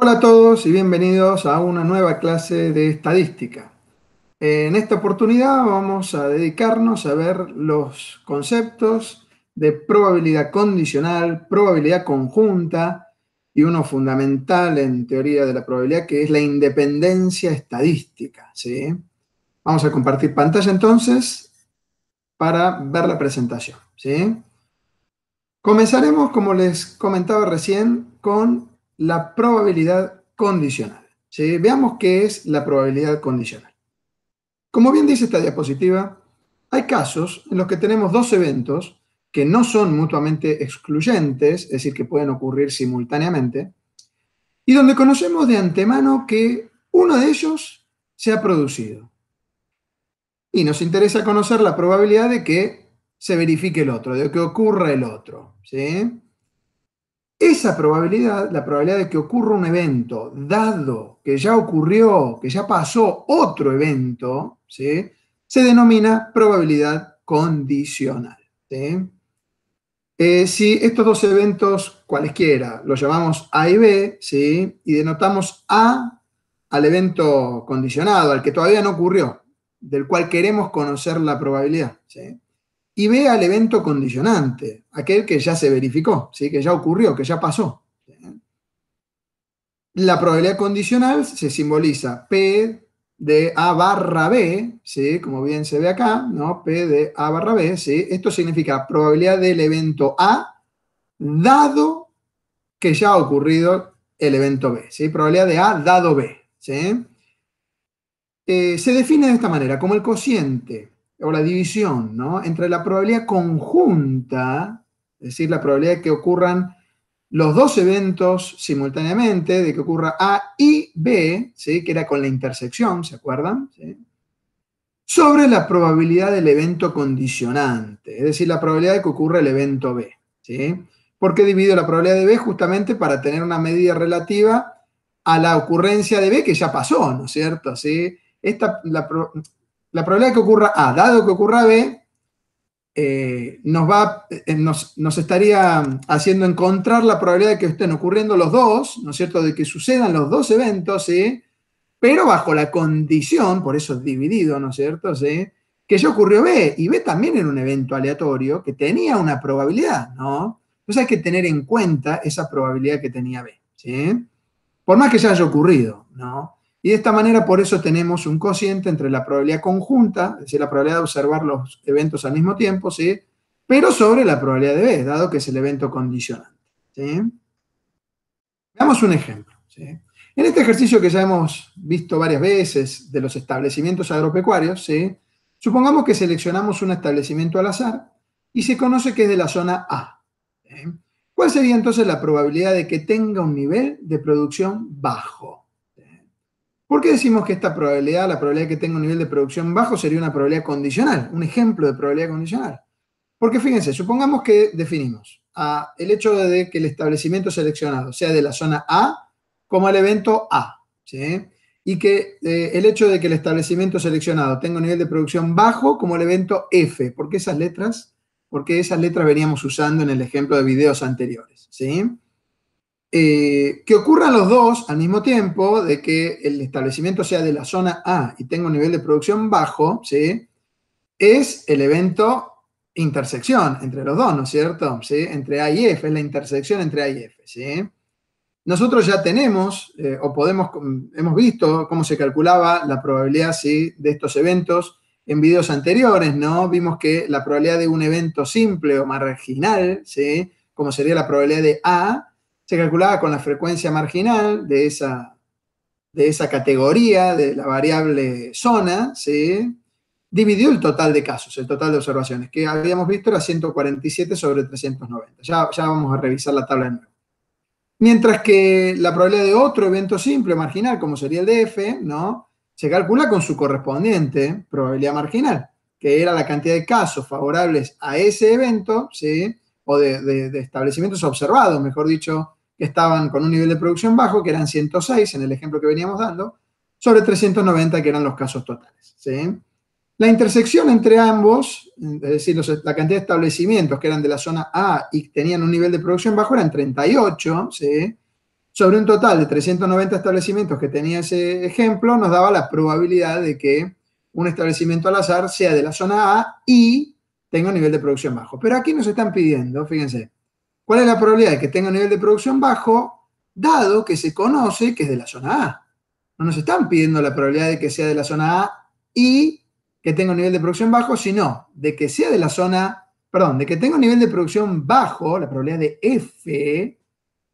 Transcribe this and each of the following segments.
Hola a todos y bienvenidos a una nueva clase de estadística. En esta oportunidad vamos a dedicarnos a ver los conceptos de probabilidad condicional, probabilidad conjunta y uno fundamental en teoría de la probabilidad que es la independencia estadística. ¿sí? Vamos a compartir pantalla entonces para ver la presentación. ¿sí? Comenzaremos, como les comentaba recién, con la probabilidad condicional. Veamos qué es la probabilidad condicional. Como bien dice esta diapositiva, hay casos en los que tenemos dos eventos que no son mutuamente excluyentes, es decir, que pueden ocurrir simultáneamente, y donde conocemos de antemano que uno de ellos se ha producido. Y nos interesa conocer la probabilidad de que se verifique el otro, de que ocurra el otro. ¿sí? Esa probabilidad, la probabilidad de que ocurra un evento, dado que ya ocurrió, que ya pasó otro evento, se denomina probabilidad condicional. Eh, si estos dos eventos, cualesquiera, los llamamos A y B, ¿sí? y denotamos A al evento condicionado, al que todavía no ocurrió, del cual queremos conocer la probabilidad. ¿sí? y ve al evento condicionante, aquel que ya se verificó, ¿sí? que ya ocurrió, que ya pasó. La probabilidad condicional se simboliza P de A barra B, ¿sí? como bien se ve acá, ¿no? P de A barra B, esto significa probabilidad del evento A dado que ya ha ocurrido el evento B, ¿sí? probabilidad de A dado B. Eh, se define de esta manera, como el cociente o la división, ¿no? Entre la probabilidad conjunta, es decir, la probabilidad de que ocurran los dos eventos simultáneamente, de que ocurra A y B, ¿sí? que era con la intersección, ¿se acuerdan? Sobre la probabilidad del evento condicionante, es decir, la probabilidad de que ocurra el evento B. ¿sí? Porque divido la probabilidad de B? Justamente para tener una medida relativa a la ocurrencia de B que ya pasó, ¿no es cierto? ¿Sí? Esta, la, la probabilidad de que ocurra A, dado que ocurra B, eh, nos, va, eh, nos, estaría haciendo encontrar la probabilidad de que estén ocurriendo los dos, ¿no es cierto?, de que sucedan los dos eventos, ¿sí? Pero bajo la condición, por eso es dividido, ¿no es cierto?, ¿sí? Que ya ocurrió B, y B también era un evento aleatorio que tenía una probabilidad, ¿no? Entonces hay que tener en cuenta esa probabilidad que tenía B, ¿sí? Por más que ya haya ocurrido, ¿no? Y de esta manera, por eso tenemos un cociente entre la probabilidad conjunta, es decir, la probabilidad de observar los eventos al mismo tiempo, ¿sí? pero sobre la probabilidad de B, dado que es el evento condicionante. ¿sí? Veamos un ejemplo. En este ejercicio que ya hemos visto varias veces de los establecimientos agropecuarios, ¿sí? supongamos que seleccionamos un establecimiento al azar y se conoce que es de la zona A. ¿Cuál sería entonces la probabilidad de que tenga un nivel de producción bajo? ¿Por qué decimos que esta probabilidad, la probabilidad que tenga un nivel de producción bajo, sería una probabilidad condicional? Un ejemplo de probabilidad condicional. Porque fíjense, supongamos que definimos el hecho de que el establecimiento seleccionado sea de la zona A como el evento A, ¿sí? Y que eh, el hecho de que el establecimiento seleccionado tenga un nivel de producción bajo como el evento F, porque esas letras, porque esas letras veníamos usando en el ejemplo de videos anteriores, ¿sí? Eh, que ocurran los dos al mismo tiempo, de que el establecimiento sea de la zona A y tenga un nivel de producción bajo, es el evento intersección entre los dos, ¿no es cierto? Entre A y F, es la intersección entre A y F. Nosotros ya tenemos eh, o podemos, mm, hemos visto cómo se calculaba la probabilidad de estos eventos en videos anteriores, ¿no? Vimos que la probabilidad de un evento simple o marginal, ¿sí? como sería la probabilidad de A, se calculaba con la frecuencia marginal de esa, de esa categoría, de la variable zona, ¿sí? dividió el total de casos, el total de observaciones, que habíamos visto era 147 sobre 390. Ya, ya vamos a revisar la tabla de nuevo. Mientras que la probabilidad de otro evento simple marginal, como sería el de F, ¿no? se calcula con su correspondiente probabilidad marginal, que era la cantidad de casos favorables a ese evento, ¿sí? o de establecimientos observados, mejor dicho, que estaban con un nivel de producción bajo, que eran 106 en el ejemplo que veníamos dando, sobre 390 que eran los casos totales. La intersección entre ambos, es decir, la cantidad de establecimientos que eran de la zona A y tenían un nivel de producción bajo, eran 38, sobre un total de 390 establecimientos que tenía ese ejemplo, nos daba la probabilidad de que un establecimiento al azar sea de la zona A y tenga un nivel de producción bajo. Pero aquí nos están pidiendo, fíjense, ¿Cuál es la probabilidad de que tenga un nivel de producción bajo, dado que se conoce que es de la zona A? No nos están pidiendo la probabilidad de que sea de la zona A y que tenga un nivel de producción bajo, sino de que sea de la zona, perdón, de que tenga un nivel de producción bajo, la probabilidad de F,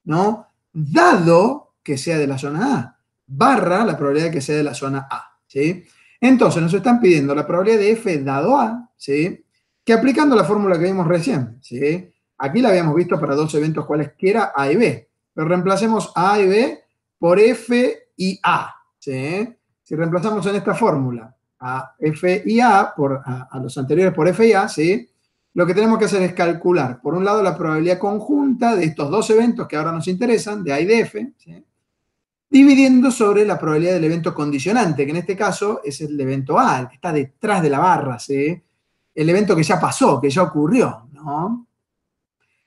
¿no? Dado que sea de la zona A, barra la probabilidad de que sea de la zona A, ¿sí? Entonces nos están pidiendo la probabilidad de F dado A, ¿sí? Que aplicando la fórmula que vimos recién, ¿sí? Aquí la habíamos visto para dos eventos cualesquiera, A y B. Pero reemplacemos A y B por F y A. ¿sí? Si reemplazamos en esta fórmula a F y A, por, a, los anteriores por F y A, ¿sí? lo que tenemos que hacer es calcular, por un lado, la probabilidad conjunta de estos dos eventos que ahora nos interesan, de A y de F, dividiendo sobre la probabilidad del evento condicionante, que en este caso es el evento A, el que está detrás de la barra, el evento que ya pasó, que ya ocurrió. ¿no?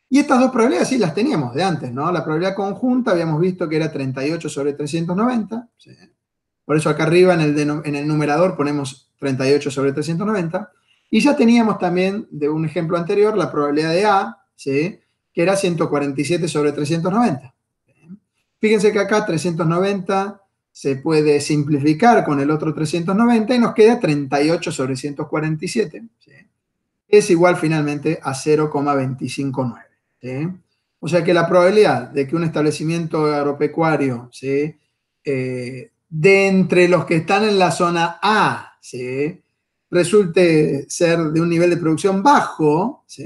Y estas dos probabilidades sí las teníamos de antes, ¿no? La probabilidad conjunta habíamos visto que era 38 sobre 390. Por eso acá arriba en el, numerador ponemos 38 sobre 390. Y ya teníamos también de un ejemplo anterior la probabilidad de A, ¿sí? que era 147 sobre 390. Fíjense que acá 390 se puede simplificar con el otro 390 y nos queda 38 sobre 147, es igual finalmente a 0,259. O sea que la probabilidad de que un establecimiento agropecuario ¿sí? Eh, de entre los que están en la zona A ¿sí? resulte ser de un nivel de producción bajo ¿sí?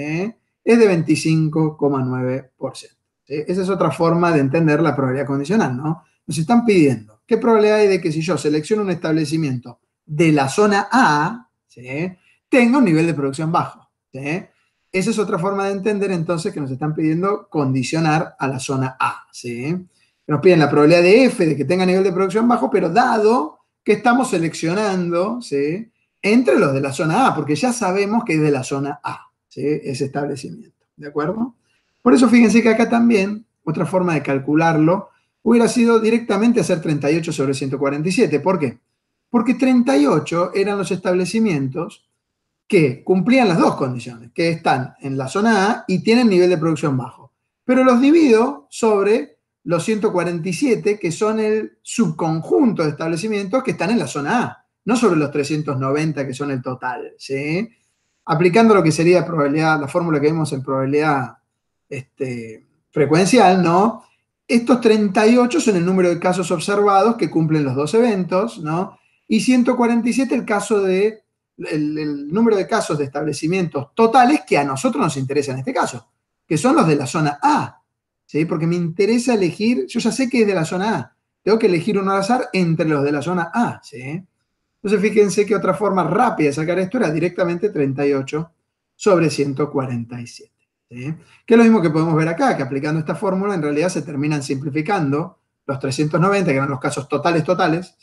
es de 25,9%. Esa es otra forma de entender la probabilidad condicional, ¿no? Nos están pidiendo, ¿qué probabilidad hay de que si yo selecciono un establecimiento de la zona A, ¿sí? tenga un nivel de producción bajo? ¿sí? Esa es otra forma de entender entonces que nos están pidiendo condicionar a la zona A. ¿sí? Nos piden la probabilidad de F de que tenga nivel de producción bajo, pero dado que estamos seleccionando ¿sí? entre los de la zona A, porque ya sabemos que es de la zona A ¿sí? ese establecimiento. ¿De acuerdo? Por eso fíjense que acá también, otra forma de calcularlo, hubiera sido directamente hacer 38 sobre 147. ¿Por qué? Porque 38 eran los establecimientos que cumplían las dos condiciones, que están en la zona A y tienen nivel de producción bajo. Pero los divido sobre los 147, que son el subconjunto de establecimientos que están en la zona A, no sobre los 390 que son el total. ¿sí? Aplicando lo que sería probabilidad, la fórmula que vemos en probabilidad este, frecuencial, ¿no? Estos 38 son el número de casos observados que cumplen los dos eventos, Y 147 el caso de el, número de casos de establecimientos totales que a nosotros nos interesa en este caso, que son los de la zona A, ¿sí? Porque me interesa elegir, yo ya sé que es de la zona A, tengo que elegir uno al azar entre los de la zona A, ¿sí? Entonces fíjense que otra forma rápida de sacar esto era directamente 38 sobre 147, Que es lo mismo que podemos ver acá, que aplicando esta fórmula en realidad se terminan simplificando los 390, que eran los casos totales totales,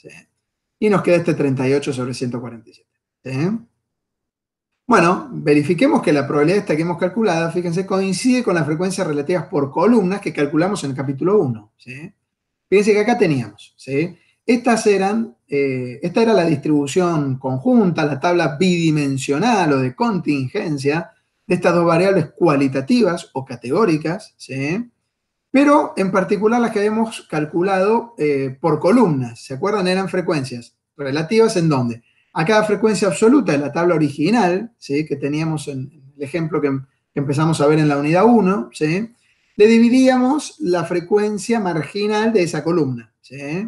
y nos queda este 38 sobre 147. Bueno, verifiquemos que la probabilidad esta que hemos calculado, fíjense, coincide con las frecuencias relativas por columnas que calculamos en el capítulo 1. ¿sí? Fíjense que acá teníamos, Estas eran, eh, esta era la distribución conjunta, la tabla bidimensional o de contingencia de estas dos variables cualitativas o categóricas, Pero en particular las que habíamos calculado eh, por columnas, ¿se acuerdan? Eran frecuencias relativas en dónde? a cada frecuencia absoluta de la tabla original, ¿sí? que teníamos en, el ejemplo em, que, empezamos a ver en la unidad 1, ¿sí? le dividíamos la frecuencia marginal de esa columna. ¿sí?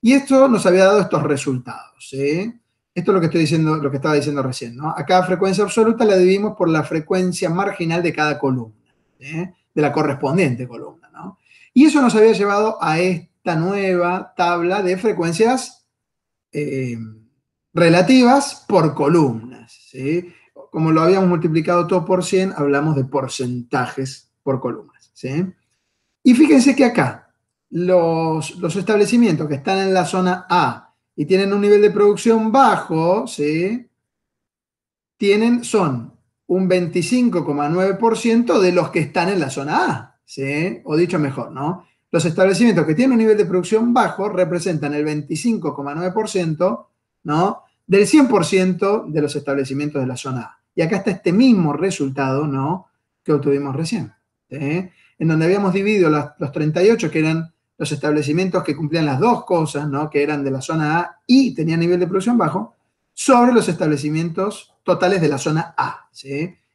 Y esto nos había dado estos resultados. ¿sí? Esto es lo que estoy diciendo, lo que estaba diciendo recién, ¿no? A cada frecuencia absoluta la dividimos por la frecuencia marginal de cada columna, de la correspondiente columna, ¿no? Y eso nos había llevado a esta nueva tabla de frecuencias eh, relativas por columnas. ¿sí? Como lo habíamos multiplicado todo por 100, hablamos de porcentajes por columnas. ¿sí? Y fíjense que acá los, establecimientos que están en la zona A y tienen un nivel de producción bajo, ¿sí? tienen, son un 25,9% de los que están en la zona A, ¿sí? o dicho mejor, ¿no? Los establecimientos que tienen un nivel de producción bajo representan el 25,9%, ¿no? del 100% de los establecimientos de la zona A. Y acá está este mismo resultado, ¿no? Que obtuvimos recién, ¿eh? en donde habíamos dividido los 38 que eran los establecimientos que cumplían las dos cosas, ¿no? Que eran de la zona A y tenían nivel de producción bajo, sobre los establecimientos totales de la zona A,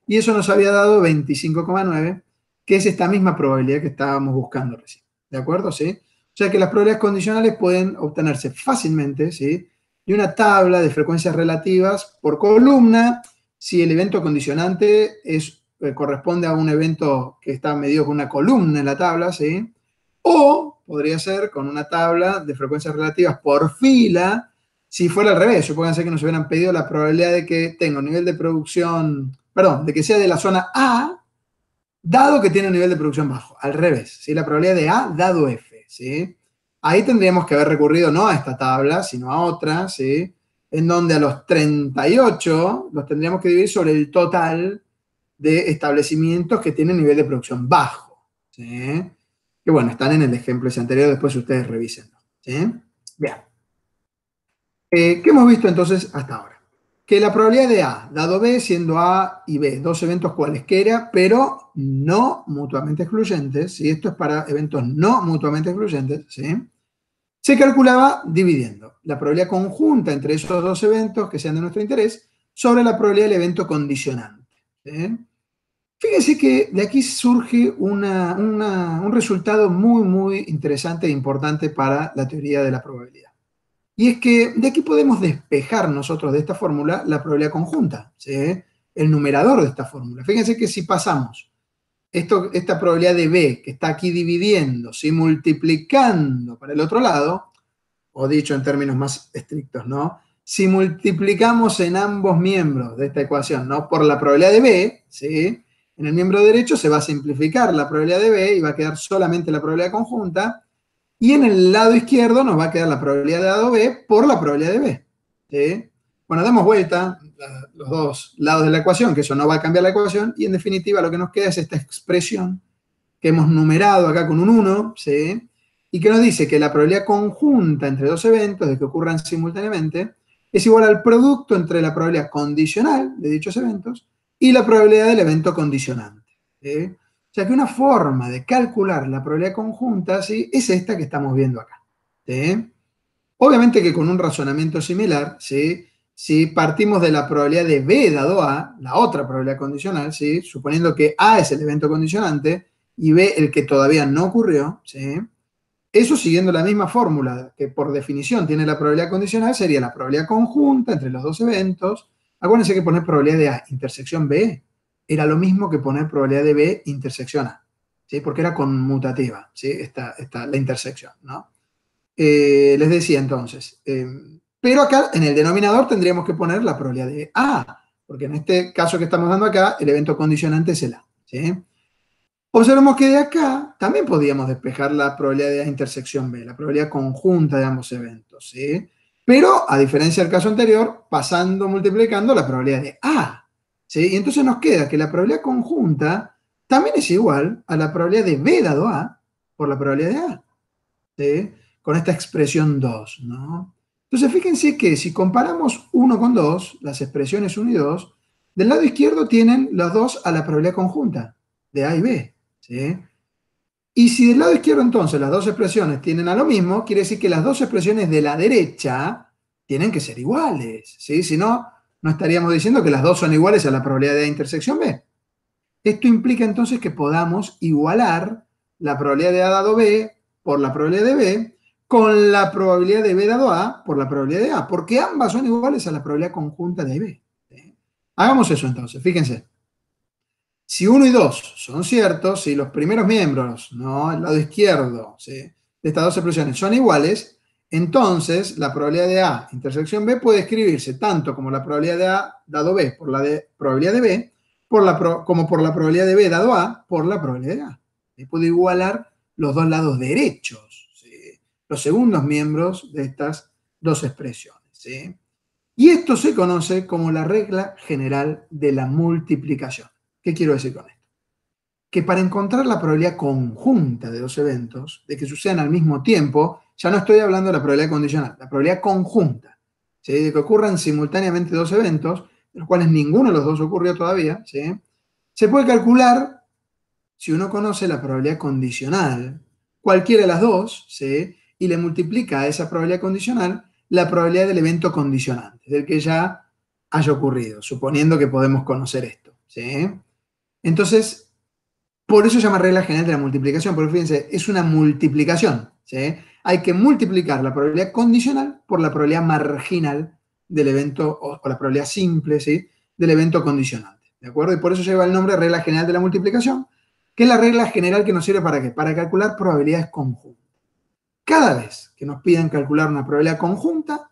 Y eso nos había dado 25,9, que es esta misma probabilidad que estábamos buscando recién, ¿de acuerdo? ¿Sí? O sea que las probabilidades condicionales pueden obtenerse fácilmente, ¿sí? y una tabla de frecuencias relativas por columna si el evento condicionante es, eh, corresponde a un evento que está medido con una columna en la tabla, ¿sí? O podría ser con una tabla de frecuencias relativas por fila si fuera al revés. Supónganse que nos hubieran pedido la probabilidad de que tenga un nivel de producción, perdón, de que sea de la zona A, dado que tiene un nivel de producción bajo, al revés, ¿sí? La probabilidad de A dado F, ¿sí? Ahí tendríamos que haber recurrido no a esta tabla, sino a otra, En donde a los 38 los tendríamos que dividir sobre el total de establecimientos que tienen nivel de producción bajo, Que bueno, están en el ejemplo ese anterior, después ustedes revisen. ¿sí? Bien. Eh, ¿Qué hemos visto entonces hasta ahora? que la probabilidad de A, dado B, siendo A y B, dos eventos cualesquiera, pero no mutuamente excluyentes, y esto es para eventos no mutuamente excluyentes, se calculaba dividiendo la probabilidad conjunta entre esos dos eventos que sean de nuestro interés sobre la probabilidad del evento condicionante. Fíjense que de aquí surge un resultado muy, muy interesante e importante para la teoría de la probabilidad. Y es que de aquí podemos despejar nosotros de esta fórmula la probabilidad conjunta, el numerador de esta fórmula. Fíjense que si pasamos esto, esta probabilidad de B que está aquí dividiendo, si multiplicando para el otro lado, o dicho en términos más estrictos, ¿no? Si multiplicamos en ambos miembros de esta ecuación, ¿no? Por la probabilidad de B, En el miembro derecho se va a simplificar la probabilidad de B y va a quedar solamente la probabilidad conjunta. Y en el lado izquierdo nos va a quedar la probabilidad de dado B por la probabilidad de B. Bueno, damos vuelta los dos lados de la ecuación, que eso no va a cambiar la ecuación, y en definitiva lo que nos queda es esta expresión que hemos numerado acá con un 1, y que nos dice que la probabilidad conjunta entre dos eventos de que ocurran simultáneamente es igual al producto entre la probabilidad condicional de dichos eventos y la probabilidad del evento condicionante. O sea que una forma de calcular la probabilidad conjunta es esta que estamos viendo acá. Obviamente que con un razonamiento similar, si partimos de la probabilidad de B dado A, la otra probabilidad condicional, suponiendo que A es el evento condicionante y B el que todavía no ocurrió, eso siguiendo la misma fórmula que por definición tiene la probabilidad condicional, sería la probabilidad conjunta entre los dos eventos. Acuérdense que poner probabilidad de A, intersección B, era lo mismo que poner probabilidad de B intersección A, ¿sí? porque era conmutativa ¿sí? esta, la intersección. ¿no? Eh, les decía entonces, eh, pero acá en el denominador tendríamos que poner la probabilidad de A, porque en este caso que estamos dando acá, el evento condicionante es el A. ¿sí? que de acá también podíamos despejar la probabilidad de A intersección B, la probabilidad conjunta de ambos eventos. ¿sí? Pero, a diferencia del caso anterior, pasando, multiplicando la probabilidad de A y entonces nos queda que la probabilidad conjunta también es igual a la probabilidad de B dado A por la probabilidad de A, con esta expresión 2, Entonces fíjense que si comparamos 1 con 2, las expresiones 1 y 2, del lado izquierdo tienen las dos a la probabilidad conjunta de A y B, Y si del lado izquierdo entonces las dos expresiones tienen a lo mismo, quiere decir que las dos expresiones de la derecha tienen que ser iguales, ¿sí? Si no, ¿no estaríamos diciendo que las dos son iguales a la probabilidad de A intersección B? Esto implica entonces que podamos igualar la probabilidad de A dado B por la probabilidad de B con la probabilidad de B dado A por la probabilidad de A, porque ambas son iguales a la probabilidad conjunta de A y B. Hagamos eso entonces, fíjense. Si 1 y 2 son ciertos, si los primeros miembros, ¿no? el lado izquierdo de estas dos expresiones son iguales, entonces, la probabilidad de A intersección B puede escribirse tanto como la probabilidad de A dado B por la de, probabilidad de B, como por la probabilidad de B dado A por la probabilidad de A. Y puedo igualar los dos lados derechos, los segundos miembros de estas dos expresiones. Y esto se conoce como la regla general de la multiplicación. ¿Qué quiero decir con esto? Que para encontrar la probabilidad conjunta de los eventos, de que sucedan al mismo tiempo, ya no estoy hablando de la probabilidad condicional, la probabilidad conjunta, se de que ocurran simultáneamente dos eventos, de los cuales ninguno de los dos ocurrió todavía, ¿sí? se puede calcular, si uno conoce la probabilidad condicional, cualquiera de las dos, ¿sí? y le multiplica a esa probabilidad condicional la probabilidad del evento condicionante, del que ya haya ocurrido, suponiendo que podemos conocer esto. Entonces, por eso se llama regla general de la multiplicación, porque fíjense, es una multiplicación. Hay que multiplicar la probabilidad condicional por la probabilidad marginal del evento, o, la probabilidad simple, ¿sí? Del evento condicionante, ¿de acuerdo? Y por eso lleva el nombre de regla general de la multiplicación, que es la regla general que nos sirve para qué? Para calcular probabilidades conjuntas. Cada vez que nos pidan calcular una probabilidad conjunta,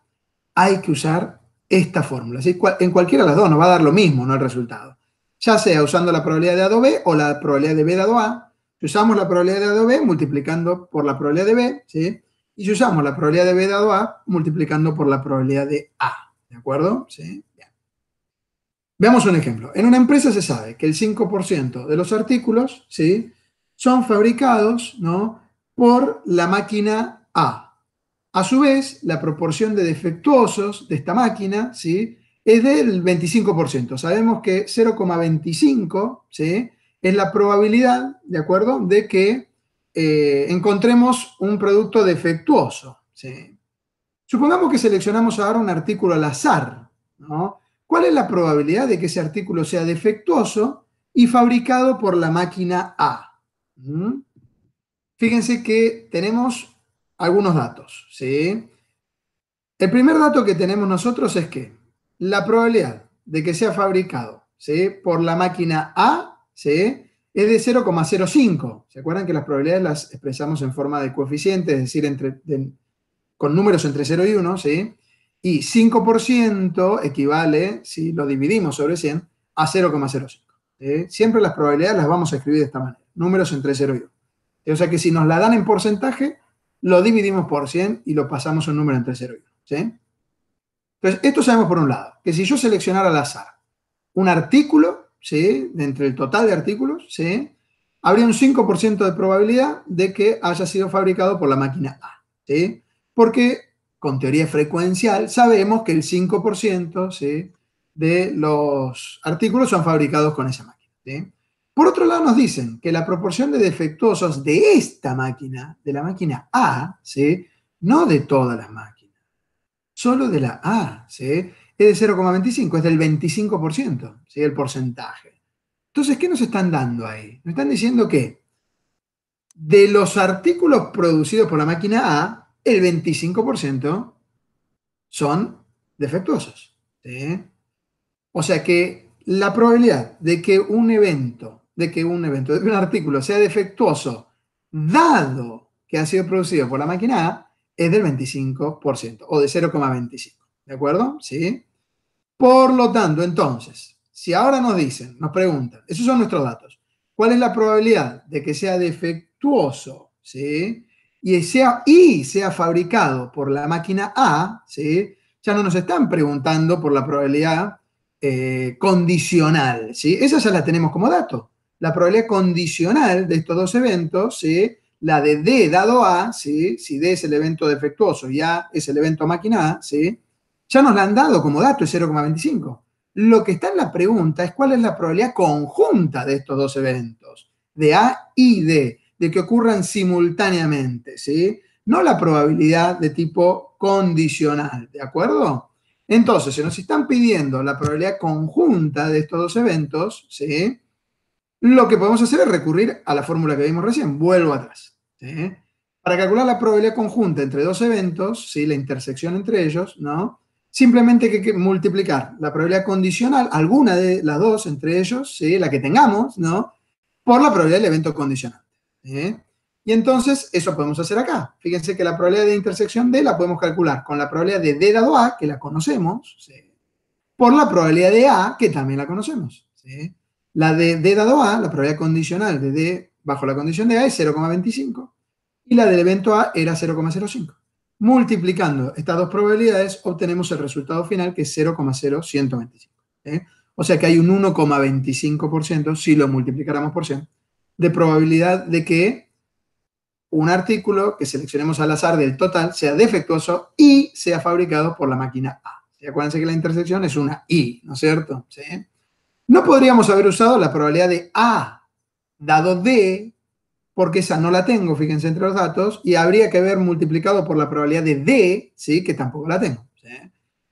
hay que usar esta fórmula. En cualquiera de las dos nos va a dar lo mismo, no el resultado. Ya sea usando la probabilidad de A dado B o la probabilidad de B dado A, si usamos la probabilidad de dado B multiplicando por la probabilidad de B, ¿sí? Y si usamos la probabilidad de B dado A multiplicando por la probabilidad de A, ¿de acuerdo? ¿Sí? Veamos un ejemplo. En una empresa se sabe que el 5% de los artículos, ¿sí? Son fabricados, ¿no? Por la máquina A. A su vez, la proporción de defectuosos de esta máquina, ¿sí? Es del 25%. Sabemos que 0,25, ¿sí? es la probabilidad, ¿de acuerdo?, de que eh, encontremos un producto defectuoso. ¿sí? Supongamos que seleccionamos ahora un artículo al azar, ¿no? ¿Cuál es la probabilidad de que ese artículo sea defectuoso y fabricado por la máquina A? ¿Mm? Fíjense que tenemos algunos datos, ¿sí? El primer dato que tenemos nosotros es que la probabilidad de que sea fabricado ¿sí? por la máquina A es de 0,05. ¿Se acuerdan que las probabilidades las expresamos en forma de coeficiente, es decir, entre, con números entre 0 y 1, ¿sí? Y 5% equivale, si lo dividimos sobre 100, a 0,05. Siempre las probabilidades las vamos a escribir de esta manera, números entre 0 y 1. O sea que si nos la dan en porcentaje, lo dividimos por 100 y lo pasamos a un número entre 0 y 1. Entonces, esto sabemos por un lado, que si yo seleccionara al azar un artículo, ¿sí? entre el total de artículos, ¿sí? habría un 5% de probabilidad de que haya sido fabricado por la máquina A. ¿sí? Porque con teoría frecuencial sabemos que el 5% ¿sí? de los artículos son fabricados con esa máquina. Por otro lado, nos dicen que la proporción de defectuosos de esta máquina, de la máquina A, ¿sí? no de todas las máquinas, solo de la A, ¿sí? es de 0,25, es del 25%, ¿sí? el porcentaje. Entonces, ¿qué nos están dando ahí? Nos están diciendo que de los artículos producidos por la máquina A, el 25% son defectuosos. ¿sí? O sea que la probabilidad de que un evento, de que un evento, de que un artículo sea defectuoso, dado que ha sido producido por la máquina A, es del 25% o de 0,25. ¿De acuerdo? ¿Sí? Por lo tanto, entonces, si ahora nos dicen, nos preguntan, esos son nuestros datos, ¿cuál es la probabilidad de que sea defectuoso, ¿sí? Y sea, y fabricado por la máquina A, ¿sí? Ya no nos están preguntando por la probabilidad eh, condicional, ¿sí? Esa ya la tenemos como dato. La probabilidad condicional de estos dos eventos, La de D dado A, ¿sí? Si D es el evento defectuoso y A es el evento máquina A, ¿sí? Ya nos la han dado como dato, es 0,25. Lo que está en la pregunta es cuál es la probabilidad conjunta de estos dos eventos, de A y D, de que ocurran simultáneamente, ¿sí? No la probabilidad de tipo condicional, ¿de acuerdo? Entonces, se nos están pidiendo la probabilidad conjunta de estos dos eventos, ¿sí? Lo que podemos hacer es recurrir a la fórmula que vimos recién, vuelvo atrás, ¿sí? Para calcular la probabilidad conjunta entre dos eventos, ¿sí? La intersección entre ellos, ¿no? Simplemente hay que multiplicar la probabilidad condicional, alguna de las dos entre ellos, la que tengamos, ¿no? Por la probabilidad del evento condicional. Y entonces eso podemos hacer acá. Fíjense que la probabilidad de intersección D la podemos calcular con la probabilidad de D dado A, que la conocemos, por la probabilidad de A, que también la conocemos. La de D dado A, la probabilidad condicional de D bajo la condición de A es 0,25 y la del evento A era 0,05. Multiplicando estas dos probabilidades obtenemos el resultado final que es 0,0125. ¿eh? O sea que hay un 1,25%, si lo multiplicáramos por 100, de probabilidad de que un artículo que seleccionemos al azar del total sea defectuoso y sea fabricado por la máquina A. Acuérdense que la intersección es una I, ¿no es cierto? No podríamos haber usado la probabilidad de A dado D porque esa no la tengo, fíjense entre los datos, y habría que haber multiplicado por la probabilidad de D, ¿sí? que tampoco la tengo.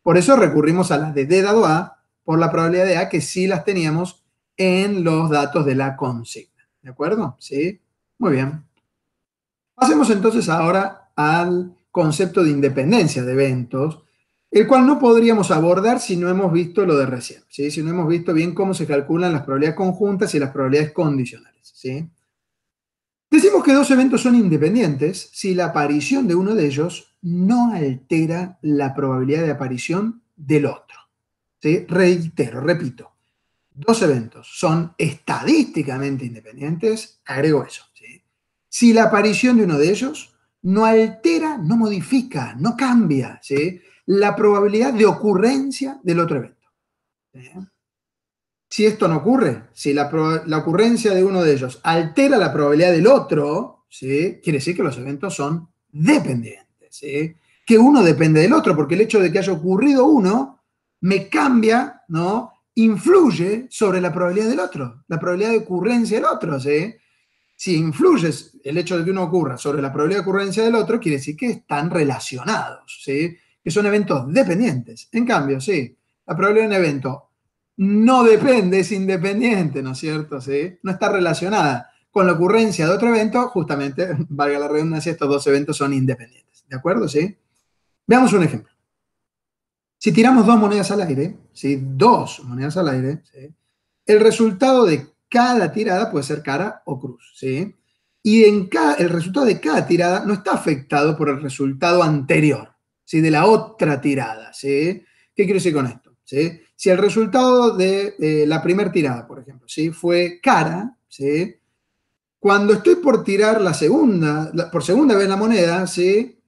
Por eso recurrimos a las de D dado A por la probabilidad de A que sí las teníamos en los datos de la consigna. ¿De acuerdo? ¿Sí? Muy bien. Pasemos entonces ahora al concepto de independencia de eventos, el cual no podríamos abordar si no hemos visto lo de recién, si no hemos visto bien cómo se calculan las probabilidades conjuntas y las probabilidades condicionales. ¿sí? Decimos que dos eventos son independientes si la aparición de uno de ellos no altera la probabilidad de aparición del otro. ¿Sí? Reitero, repito, dos eventos son estadísticamente independientes, agrego eso. Si la aparición de uno de ellos no altera, no modifica, no cambia la probabilidad de ocurrencia del otro evento si esto no ocurre, si la, ocurrencia de uno de ellos altera la probabilidad del otro, ¿sí? quiere decir que los eventos son dependientes, que uno depende del otro, porque el hecho de que haya ocurrido uno me cambia, ¿no? influye sobre la probabilidad del otro, la probabilidad de ocurrencia del otro. Si influyes el hecho de que uno ocurra sobre la probabilidad de ocurrencia del otro, quiere decir que están relacionados, ¿sí? que son eventos dependientes. En cambio, sí, la probabilidad de un evento no depende, es independiente, ¿no es cierto? ¿Sí? No está relacionada con la ocurrencia de otro evento, justamente, valga la redundancia, estos dos eventos son independientes, ¿de acuerdo? ¿Sí? Veamos un ejemplo. Si tiramos dos monedas al aire, ¿sí? dos monedas al aire, el resultado de cada tirada puede ser cara o cruz. ¿sí? Y en cada, el resultado de cada tirada no está afectado por el resultado anterior, ¿sí? de la otra tirada. ¿sí? ¿Qué quiero decir con esto? ¿sí? Si el resultado de eh, la primera tirada, por ejemplo, fue cara, cuando estoy por tirar la segunda, por segunda vez la moneda, ¿sí?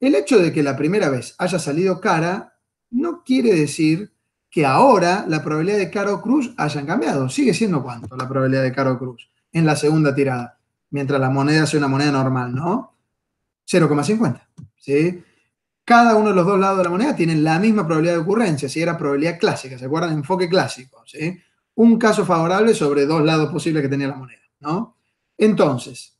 el hecho de que la primera vez haya salido cara no quiere decir que ahora la probabilidad de cara o cruz hayan cambiado. Sigue siendo cuánto la probabilidad de cara o cruz en la segunda tirada, mientras la moneda sea una moneda normal, ¿no? 0,50. ¿sí? cada uno de los dos lados de la moneda tienen la misma probabilidad de ocurrencia, si era probabilidad clásica, ¿se acuerdan? Enfoque clásico, ¿sí? Un caso favorable sobre dos lados posibles que tenía la moneda, ¿no? Entonces,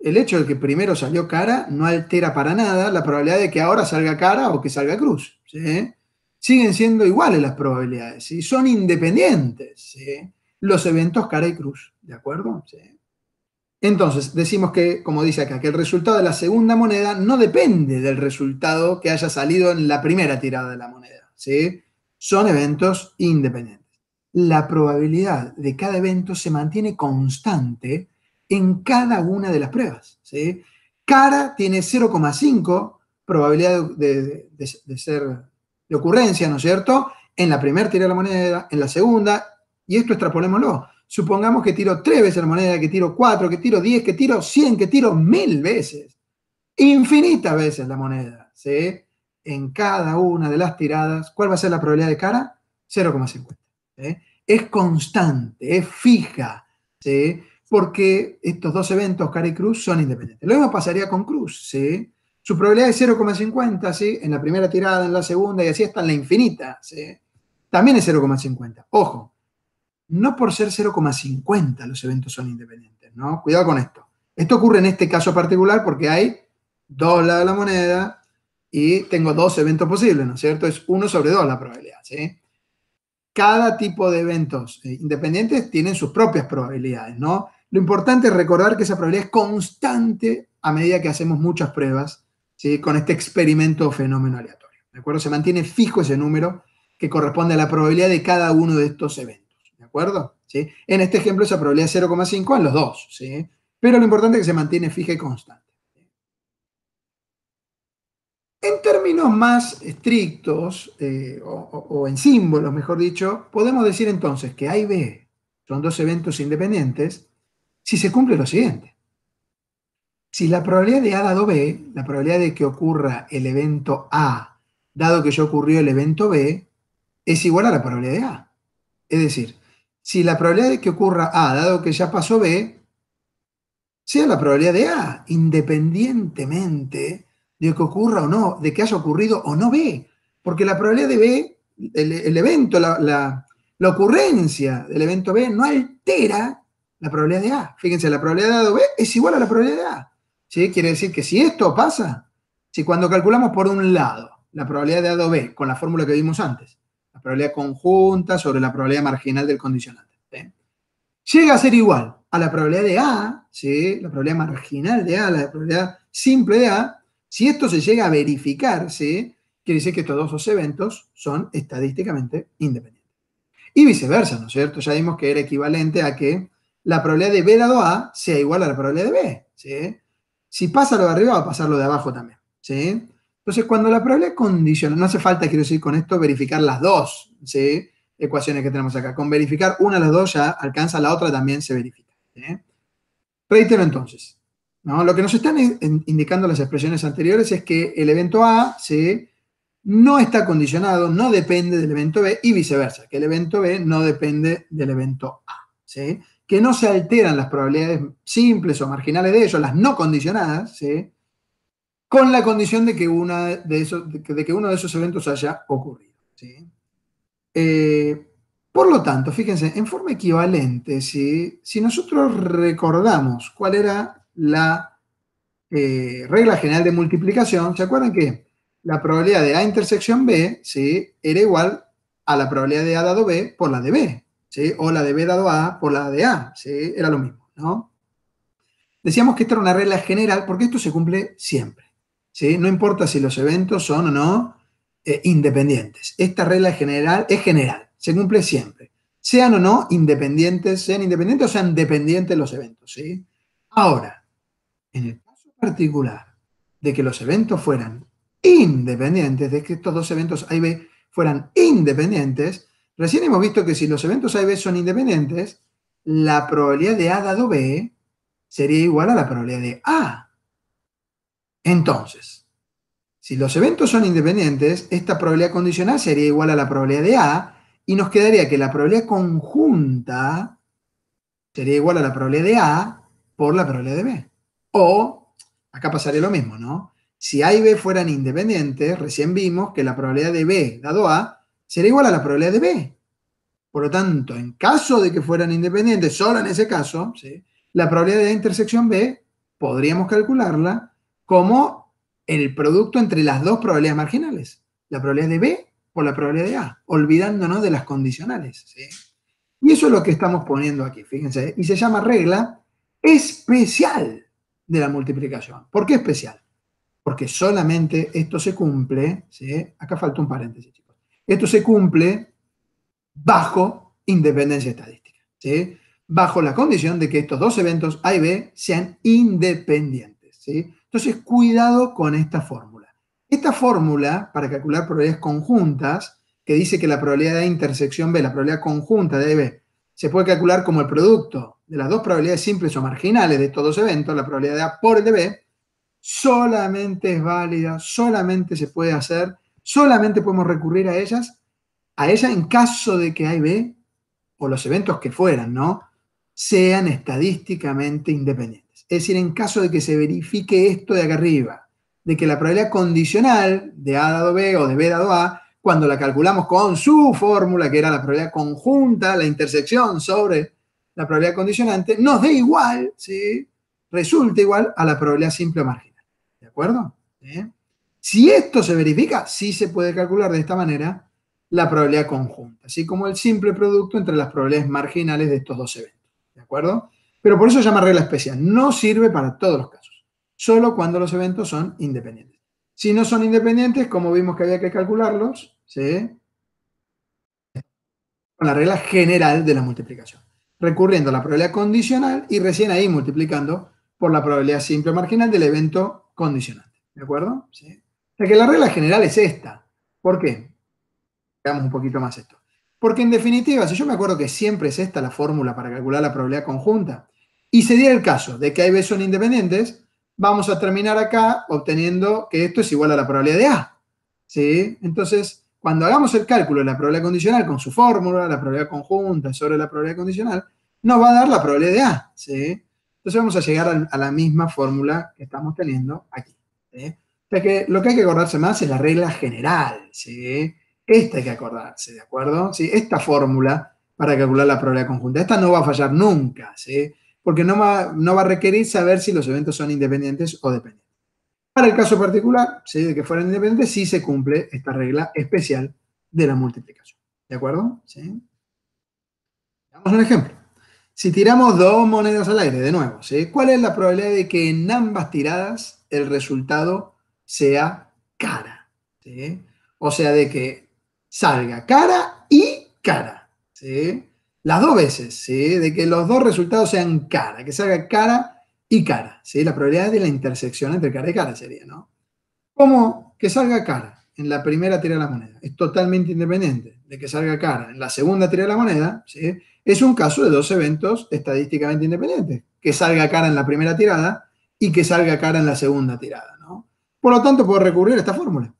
el hecho de que primero salió cara no altera para nada la probabilidad de que ahora salga cara o que salga cruz, ¿sí? Siguen siendo iguales las probabilidades, ¿sí? Son independientes, ¿sí? Los eventos cara y cruz, ¿de acuerdo? ¿Sí? Entonces, decimos que, como dice acá, que el resultado de la segunda moneda no depende del resultado que haya salido en la primera tirada de la moneda. ¿sí? Son eventos independientes. La probabilidad de cada evento se mantiene constante en cada una de las pruebas. ¿sí? Cara tiene 0,5 probabilidad de, ser de ocurrencia, ¿no es cierto? En la primera tirada de la moneda, en la segunda, y esto extrapolémoslo supongamos que tiro tres veces la moneda, que tiro cuatro, que tiro diez, que tiro cien, que tiro mil veces, infinitas veces la moneda, ¿sí? En cada una de las tiradas, ¿cuál va a ser la probabilidad de cara? 0,50. Es constante, es fija, Porque estos dos eventos, cara y cruz, son independientes. Lo mismo pasaría con cruz, ¿sí? Su probabilidad es 0,50, ¿sí? En la primera tirada, en la segunda, y así hasta en la infinita, ¿sí? También es 0,50. Ojo, no por ser 0,50 los eventos son independientes, ¿no? Cuidado con esto. Esto ocurre en este caso particular porque hay dos lados de la moneda y tengo dos eventos posibles, ¿no es cierto? Es uno sobre dos la probabilidad, ¿sí? Cada tipo de eventos eh, independientes tienen sus propias probabilidades, ¿no? Lo importante es recordar que esa probabilidad es constante a medida que hacemos muchas pruebas, ¿sí? Con este experimento o fenómeno aleatorio, ¿de acuerdo? Se mantiene fijo ese número que corresponde a la probabilidad de cada uno de estos eventos acuerdo? En este ejemplo esa probabilidad es 0,5 en los dos, Pero lo importante es que se mantiene fija y constante. En términos más estrictos, eh, o, o, en símbolos, mejor dicho, podemos decir entonces que A y B son dos eventos independientes si se cumple lo siguiente. Si la probabilidad de A dado B, la probabilidad de que ocurra el evento A, dado que ya ocurrió el evento B, es igual a la probabilidad de A. Es decir, si la probabilidad de que ocurra A, dado que ya pasó B, sea la probabilidad de A, independientemente de que ocurra o no, de que haya ocurrido o no B. Porque la probabilidad de B, el, evento, la, ocurrencia del evento B no altera la probabilidad de A. Fíjense, la probabilidad de B es igual a la probabilidad de A. ¿Sí? Quiere decir que si esto pasa, si cuando calculamos por un lado la probabilidad de A dado B con la fórmula que vimos antes, probabilidad conjunta sobre la probabilidad marginal del condicionante. Llega a ser igual a la probabilidad de A, ¿sí? la probabilidad marginal de A, la probabilidad simple de A. Si esto se llega a verificar, quiere decir que estos dos, eventos son estadísticamente independientes. Y viceversa, ¿no es cierto? Ya vimos que era equivalente a que la probabilidad de B dado A sea igual a la probabilidad de B. Si pasa lo de arriba, va a pasar lo de abajo también. ¿sí? Entonces, cuando la probabilidad condicional, no hace falta, quiero decir, con esto verificar las dos ecuaciones que tenemos acá. Con verificar una de las dos ya alcanza, la otra también se verifica. Reitero entonces, lo que nos están indicando las expresiones anteriores es que el evento A ¿sí? no está condicionado, no depende del evento B y viceversa, que el evento B no depende del evento A. Que no se alteran las probabilidades simples o marginales de ellos, las no condicionadas, ¿sí? con la condición de que, una de, que uno de esos eventos haya ocurrido. ¿sí? Eh, por lo tanto, fíjense, en forma equivalente, si nosotros recordamos cuál era la eh, regla general de multiplicación, ¿se acuerdan que la probabilidad de A intersección B era igual a la probabilidad de A dado B por la de B, o la de B dado A por la de A, era lo mismo, ¿no? Decíamos que esta era una regla general porque esto se cumple siempre. No importa si los eventos son o no eh, independientes. Esta regla general es general, se cumple siempre. Sean o no independientes, sean independientes o sean dependientes los eventos, ¿sí? Ahora, en el caso particular de que los eventos fueran independientes, de que estos dos eventos A y B fueran independientes, recién hemos visto que si los eventos A y B son independientes, la probabilidad de A dado B sería igual a la probabilidad de A entonces, si los eventos son independientes, esta probabilidad condicional sería igual a la probabilidad de A y nos quedaría que la probabilidad conjunta sería igual a la probabilidad de A por la probabilidad de B. O, acá pasaría lo mismo, ¿no? Si A y B fueran independientes, recién vimos que la probabilidad de B dado A sería igual a la probabilidad de B. Por lo tanto, en caso de que fueran independientes, solo en ese caso, la probabilidad de A intersección B podríamos calcularla como el producto entre las dos probabilidades marginales, la probabilidad de B o la probabilidad de A, olvidándonos de las condicionales. Y eso es lo que estamos poniendo aquí, fíjense, y se llama regla especial de la multiplicación. ¿Por qué especial? Porque solamente esto se cumple, acá falta un paréntesis, chicos. Esto se cumple bajo independencia estadística, bajo la condición de que estos dos eventos A y B sean independientes. ¿sí? Entonces, cuidado con esta fórmula. Esta fórmula para calcular probabilidades conjuntas, que dice que la probabilidad de A intersección B, la probabilidad conjunta de A B, se puede calcular como el producto de las dos probabilidades simples o marginales de estos dos eventos, la probabilidad de A por el de B, solamente es válida, solamente se puede hacer, solamente podemos recurrir a ellas, a ella en caso de que A y B, o los eventos que fueran, ¿no? Sean estadísticamente independientes. Es decir, en caso de que se verifique esto de acá arriba, de que la probabilidad condicional de A dado B o de B dado A, cuando la calculamos con su fórmula, que era la probabilidad conjunta, la intersección sobre la probabilidad condicionante, nos dé igual, ¿sí? resulta igual a la probabilidad simple o marginal. ¿De acuerdo? ¿Eh? Si esto se verifica, sí se puede calcular de esta manera la probabilidad conjunta, así como el simple producto entre las probabilidades marginales de estos dos eventos. ¿De acuerdo? Pero por eso se llama regla especial. No sirve para todos los casos, solo cuando los eventos son independientes. Si no son independientes, como vimos que había que calcularlos, con la regla general de la multiplicación, recurriendo a la probabilidad condicional y recién ahí multiplicando por la probabilidad simple o marginal del evento condicionante. ¿De acuerdo? ¿Sí? O sea que la regla general es esta. ¿Por qué? Veamos un poquito más esto. Porque en definitiva, si yo me acuerdo que siempre es esta la fórmula para calcular la probabilidad conjunta, y se el caso de que hay B son independientes, vamos a terminar acá obteniendo que esto es igual a la probabilidad de A. ¿sí? Entonces, cuando hagamos el cálculo de la probabilidad condicional con su fórmula, la probabilidad conjunta sobre la probabilidad condicional, nos va a dar la probabilidad de A. ¿sí? Entonces vamos a llegar a la misma fórmula que estamos teniendo aquí. que lo que hay que acordarse más es la regla general. ¿sí? Esta hay que acordarse, ¿de acuerdo? ¿Sí? Esta fórmula para calcular la probabilidad conjunta. Esta no va a fallar nunca. ¿sí? porque no va, a requerir saber si los eventos son independientes o dependientes. Para el caso particular, si ¿sí? de que fueran independientes, sí se cumple esta regla especial de la multiplicación. ¿De acuerdo? ¿Sí? Damos un ejemplo. Si tiramos dos monedas al aire, de nuevo, ¿sí? ¿cuál es la probabilidad de que en ambas tiradas el resultado sea cara? ¿sí? O sea, de que salga cara y cara. ¿sí? las dos veces, ¿sí? de que los dos resultados sean cara, que salga cara y cara. ¿sí? La probabilidad de la intersección entre cara y cara sería, ¿no? Como que salga cara en la primera tirada de la moneda. Es totalmente independiente de que salga cara en la segunda tirada de la moneda. ¿sí? Es un caso de dos eventos estadísticamente independientes. Que salga cara en la primera tirada y que salga cara en la segunda tirada. ¿no? Por lo tanto, puedo recurrir a esta fórmula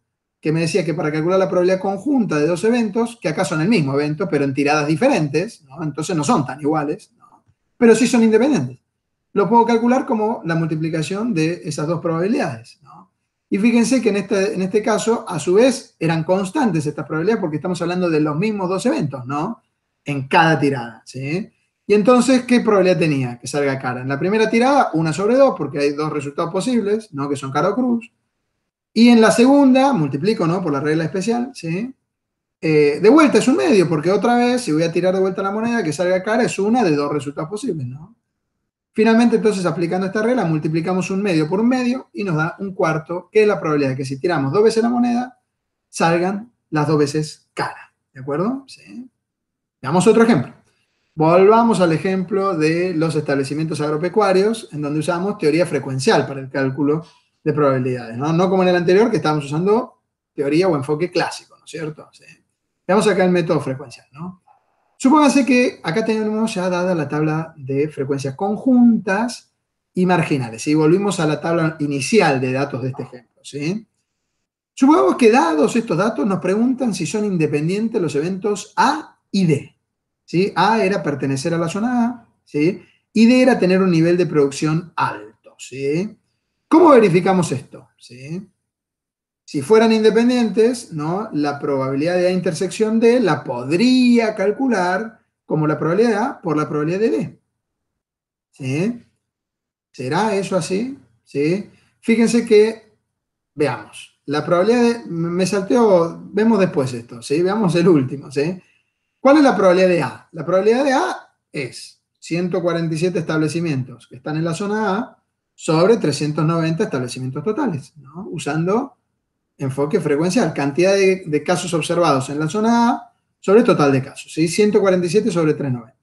que me decía que para calcular la probabilidad conjunta de dos eventos, que acá son el mismo evento, pero en tiradas diferentes, entonces no son tan iguales, pero sí son independientes. Lo puedo calcular como la multiplicación de esas dos probabilidades. Y fíjense que en este, en este caso, a su vez, eran constantes estas probabilidades porque estamos hablando de los mismos dos eventos, ¿no? En cada tirada, ¿sí? Y entonces, ¿qué probabilidad tenía que salga cara? En la primera tirada, una sobre dos, porque hay dos resultados posibles, ¿no? Que son cara o cruz. Y en la segunda, multiplico, ¿no? Por la regla especial, ¿sí? Eh, de vuelta es un medio, porque otra vez, si voy a tirar de vuelta la moneda que salga cara, es una de dos resultados posibles, ¿no? Finalmente, entonces, aplicando esta regla, multiplicamos un medio por un medio y nos da un cuarto, que es la probabilidad de que si tiramos dos veces la moneda, salgan las dos veces cara. ¿De acuerdo? Sí. Veamos otro ejemplo. Volvamos al ejemplo de los establecimientos agropecuarios, en donde usamos teoría frecuencial para el cálculo de probabilidades, ¿no? No como en el anterior, que estábamos usando teoría o enfoque clásico, ¿no es cierto? Veamos acá el método frecuencial, ¿no? Supóngase que acá tenemos ya dada la tabla de frecuencias conjuntas y marginales, Y Volvimos a la tabla inicial de datos de este ejemplo, ¿sí? Supongamos que dados estos datos nos preguntan si son independientes los eventos A y D, ¿sí? A era pertenecer a la zona A, ¿sí? Y D era tener un nivel de producción alto, ¿sí? ¿Cómo verificamos esto? Si fueran independientes, ¿no? la probabilidad de A intersección D la podría calcular como la probabilidad de A por la probabilidad de B. ¿Sí? ¿Será eso así? ¿Sí? Fíjense que, veamos, la probabilidad de, me salteo, vemos después esto, ¿sí? Veamos el último, ¿sí? ¿Cuál es la probabilidad de A? La probabilidad de A es 147 establecimientos que están en la zona A, sobre 390 establecimientos totales, ¿no? usando enfoque frecuencial, cantidad de, casos observados en la zona A sobre total de casos, ¿sí? 147 sobre 390.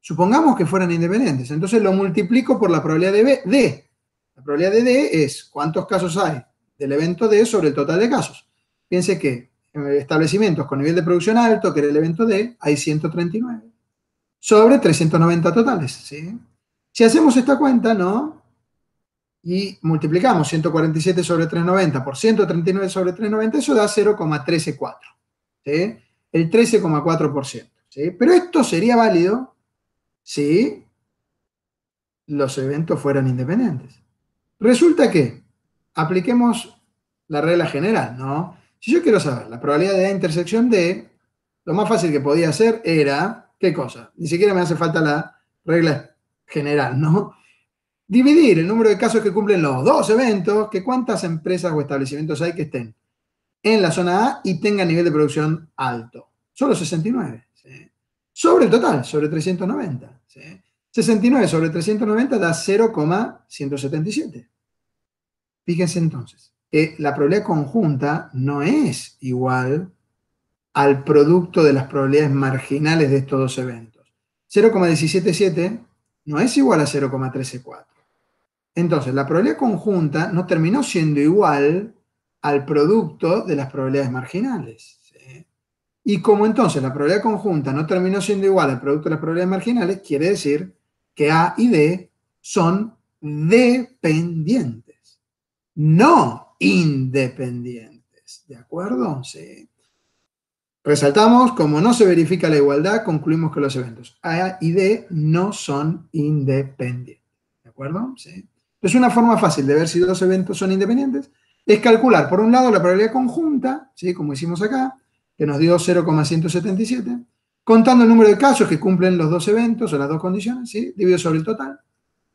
Supongamos que fueran independientes, entonces lo multiplico por la probabilidad de D. La probabilidad de D es cuántos casos hay del evento D sobre el total de casos. Piense que en establecimientos con nivel de producción alto, que era el evento D, hay 139 sobre 390 totales. ¿sí? Si hacemos esta cuenta, ¿no? y multiplicamos 147 sobre 390 por 139 sobre 390, eso da 0,134, el 13,4%. Pero esto sería válido si los eventos fueran independientes. Resulta que apliquemos la regla general, ¿no? Si yo quiero saber la probabilidad de A intersección D, lo más fácil que podía hacer era, ¿qué cosa? Ni siquiera me hace falta la regla general, ¿no? Dividir el número de casos que cumplen los dos eventos, que cuántas empresas o establecimientos hay que estén en la zona A y tengan nivel de producción alto. Solo 69. Sobre el total, sobre 390. 69 sobre 390 da 0,177. Fíjense entonces que la probabilidad conjunta no es igual al producto de las probabilidades marginales de estos dos eventos. 0,177 no es igual a 0,134. Entonces, la probabilidad conjunta no terminó siendo igual al producto de las probabilidades marginales. Y como entonces la probabilidad conjunta no terminó siendo igual al producto de las probabilidades marginales, quiere decir que A y D son dependientes, no independientes. ¿De acuerdo? Sí. Resaltamos, como no se verifica la igualdad, concluimos que los eventos A y D no son independientes. ¿De acuerdo? Sí. Entonces, una forma fácil de ver si dos eventos son independientes es calcular, por un lado, la probabilidad conjunta, ¿sí? como hicimos acá, que nos dio 0,177, contando el número de casos que cumplen los dos eventos o las dos condiciones, ¿sí? dividido sobre el total.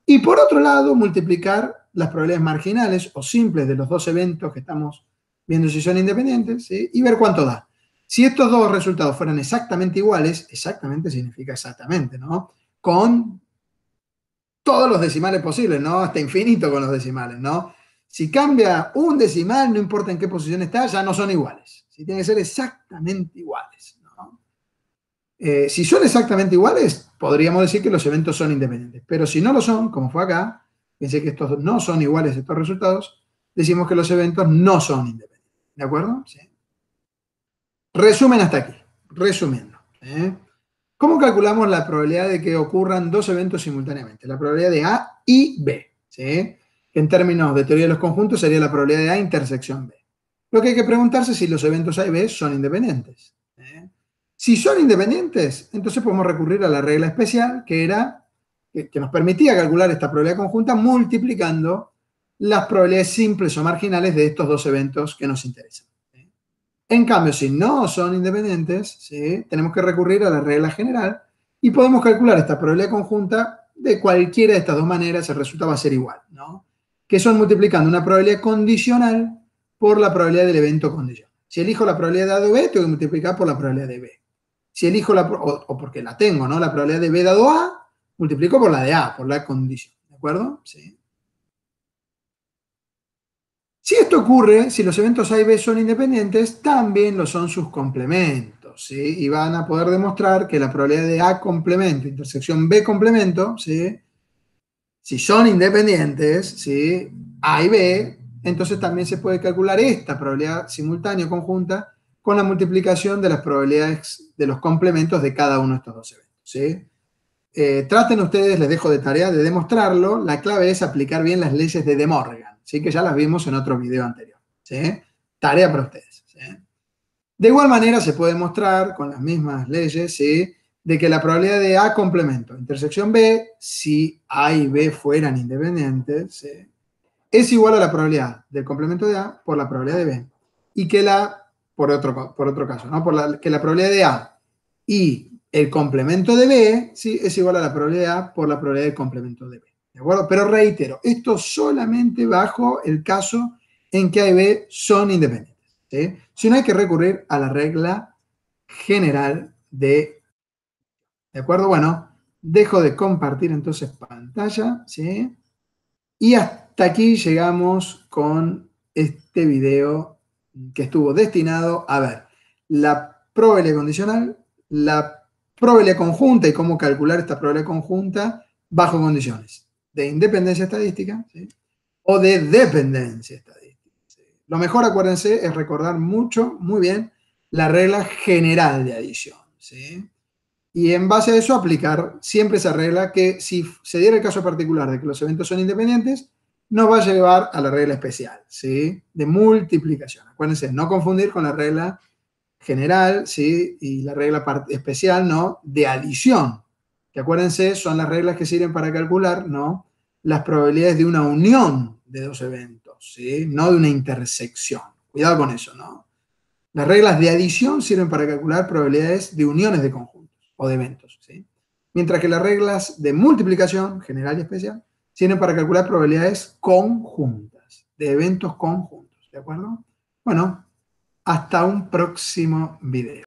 Y por otro lado, multiplicar las probabilidades marginales o simples de los dos eventos que estamos viendo si son independientes y ver cuánto da. Si estos dos resultados fueran exactamente iguales, exactamente significa exactamente, ¿no? Con todos los decimales posibles, ¿no? Hasta infinito con los decimales, ¿no? Si cambia un decimal, no importa en qué posición está, ya no son iguales. Si tienen que ser exactamente iguales, ¿no? Eh, si son exactamente iguales, podríamos decir que los eventos son independientes. Pero si no lo son, como fue acá, pensé que estos no son iguales estos resultados, decimos que los eventos no son independientes. ¿De acuerdo? Resumen hasta aquí. Resumiendo. ¿eh? ¿Cómo calculamos la probabilidad de que ocurran dos eventos simultáneamente? La probabilidad de A y B, ¿sí? En términos de teoría de los conjuntos sería la probabilidad de A intersección B. Lo que hay que preguntarse es si los eventos A y B son independientes. Si son independientes, entonces podemos recurrir a la regla especial que era que nos permitía calcular esta probabilidad conjunta multiplicando las probabilidades simples o marginales de estos dos eventos que nos interesan. En cambio, si no son independientes, ¿sí? tenemos que recurrir a la regla general y podemos calcular esta probabilidad conjunta de cualquiera de estas dos maneras, el resultado va a ser igual, ¿no? Que son multiplicando una probabilidad condicional por la probabilidad del evento condicional. Si elijo la probabilidad de A dado B, tengo que multiplicar por la probabilidad de B. Si elijo la, o, o porque la tengo, ¿no? La probabilidad de B dado A, multiplico por la de A, por la condición, ¿de acuerdo? Sí. Si esto ocurre, si los eventos A y B son independientes, también lo son sus complementos, ¿sí? Y van a poder demostrar que la probabilidad de A complemento, intersección B complemento, ¿sí? Si son independientes, ¿sí? A y B, entonces también se puede calcular esta probabilidad simultánea conjunta con la multiplicación de las probabilidades de los complementos de cada uno de estos dos eventos, ¿sí? Eh, traten ustedes, les dejo de tarea, de demostrarlo. La clave es aplicar bien las leyes de De Morgan. ¿sí? que ya las vimos en otro video anterior. Tarea para ustedes. De igual manera se puede mostrar con las mismas leyes de que la probabilidad de A complemento, intersección B, si A y B fueran independientes, es igual a la probabilidad del complemento de A por la probabilidad de B. Y que la, por otro, por otro caso, por que la probabilidad de A y el complemento de B es igual a la probabilidad de A por la probabilidad del complemento de B. Pero reitero, esto solamente bajo el caso en que A y B son independientes. Si no hay que recurrir a la regla general de... ¿De acuerdo? Bueno, dejo de compartir entonces pantalla. ¿sí? Y hasta aquí llegamos con este video que estuvo destinado a ver la probabilidad condicional, la probabilidad conjunta y cómo calcular esta probabilidad conjunta bajo condiciones de independencia estadística o de dependencia estadística. Lo mejor, acuérdense, es recordar mucho, muy bien, la regla general de adición. Y en base a eso aplicar siempre esa regla que si se diera el caso particular de que los eventos son independientes, nos va a llevar a la regla especial, ¿sí? De multiplicación. Acuérdense, no confundir con la regla general, ¿sí? Y la regla especial, ¿no? De adición, acuérdense, son las reglas que sirven para calcular, ¿no? Las probabilidades de una unión de dos eventos, ¿sí? No de una intersección. Cuidado con eso, ¿no? Las reglas de adición sirven para calcular probabilidades de uniones de conjuntos o de eventos, ¿sí? Mientras que las reglas de multiplicación, general y especial, sirven para calcular probabilidades conjuntas, de eventos conjuntos, ¿de acuerdo? Bueno, hasta un próximo video.